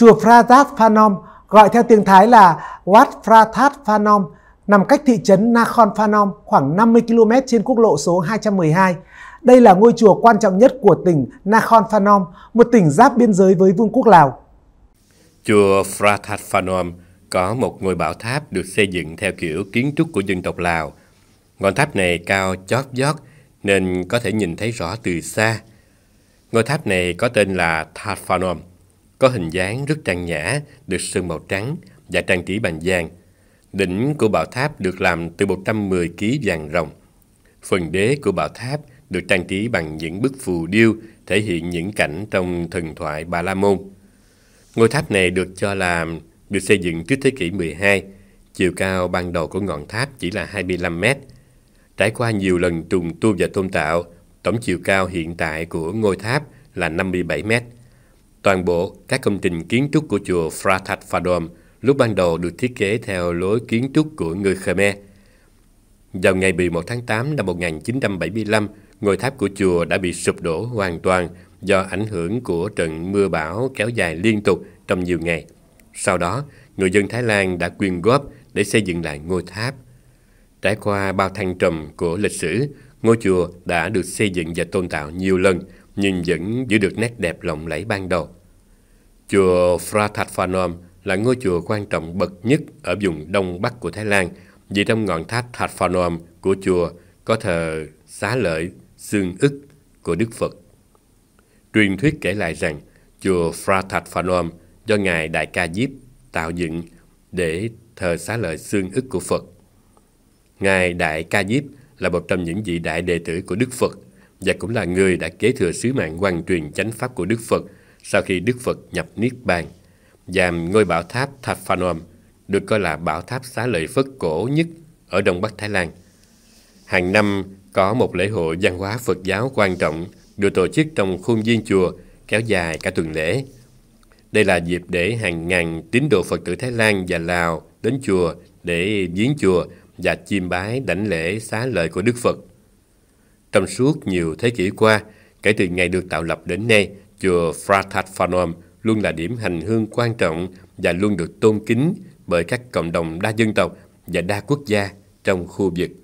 Chùa Phrathat Phanom gọi theo tiếng Thái là Wat Phrathat Phanom nằm cách thị trấn Nakhon Phanom khoảng 50 km trên quốc lộ số 212. Đây là ngôi chùa quan trọng nhất của tỉnh Nakhon Phanom, một tỉnh giáp biên giới với Vương quốc Lào. Chùa Phrathat Phanom có một ngôi bảo tháp được xây dựng theo kiểu kiến trúc của dân tộc Lào. Ngọn tháp này cao chót vót nên có thể nhìn thấy rõ từ xa. Ngôi tháp này có tên là Tháp Phanom có hình dáng rất trang nhã, được sơn màu trắng và trang trí bằng vàng. Đỉnh của bảo tháp được làm từ 110 ký vàng rồng. Phần đế của bảo tháp được trang trí bằng những bức phù điêu thể hiện những cảnh trong thần thoại Bà La Môn. Ngôi tháp này được cho là được xây dựng trước thế kỷ 12. Chiều cao ban đầu của ngọn tháp chỉ là 25 mét. Trải qua nhiều lần trùng tu và tôn tạo, tổng chiều cao hiện tại của ngôi tháp là 57 mét. Toàn bộ các công trình kiến trúc của chùa Phrathat Phadom lúc ban đầu được thiết kế theo lối kiến trúc của người Khmer. Vào ngày 11 tháng 8 năm 1975, ngôi tháp của chùa đã bị sụp đổ hoàn toàn do ảnh hưởng của trận mưa bão kéo dài liên tục trong nhiều ngày. Sau đó, người dân Thái Lan đã quyên góp để xây dựng lại ngôi tháp. Trải qua bao thăng trầm của lịch sử, ngôi chùa đã được xây dựng và tôn tạo nhiều lần – nhưng vẫn giữ được nét đẹp lộng lẫy ban đầu. Chùa Phanom là ngôi chùa quan trọng bậc nhất ở vùng đông bắc của Thái Lan vì trong ngọn tháp Thatphanom của chùa có thờ xá lợi xương ức của Đức Phật. Truyền thuyết kể lại rằng chùa Phanom do Ngài Đại Ca Diếp tạo dựng để thờ xá lợi xương ức của Phật. Ngài Đại Ca Diếp là một trong những vị đại đệ tử của Đức Phật – và cũng là người đã kế thừa sứ mạng hoàn truyền chánh pháp của Đức Phật sau khi Đức Phật nhập Niết Bàn. Và ngôi bảo tháp Thạch Thaphanom được coi là bảo tháp xá lợi Phất cổ nhất ở Đông Bắc Thái Lan. Hàng năm có một lễ hội văn hóa Phật giáo quan trọng được tổ chức trong khuôn viên chùa kéo dài cả tuần lễ. Đây là dịp để hàng ngàn tín đồ Phật tử Thái Lan và Lào đến chùa để viếng chùa và chiêm bái đảnh lễ xá lợi của Đức Phật. Trong suốt nhiều thế kỷ qua, kể từ ngày được tạo lập đến nay, chùa Fratat Phanom luôn là điểm hành hương quan trọng và luôn được tôn kính bởi các cộng đồng đa dân tộc và đa quốc gia trong khu vực.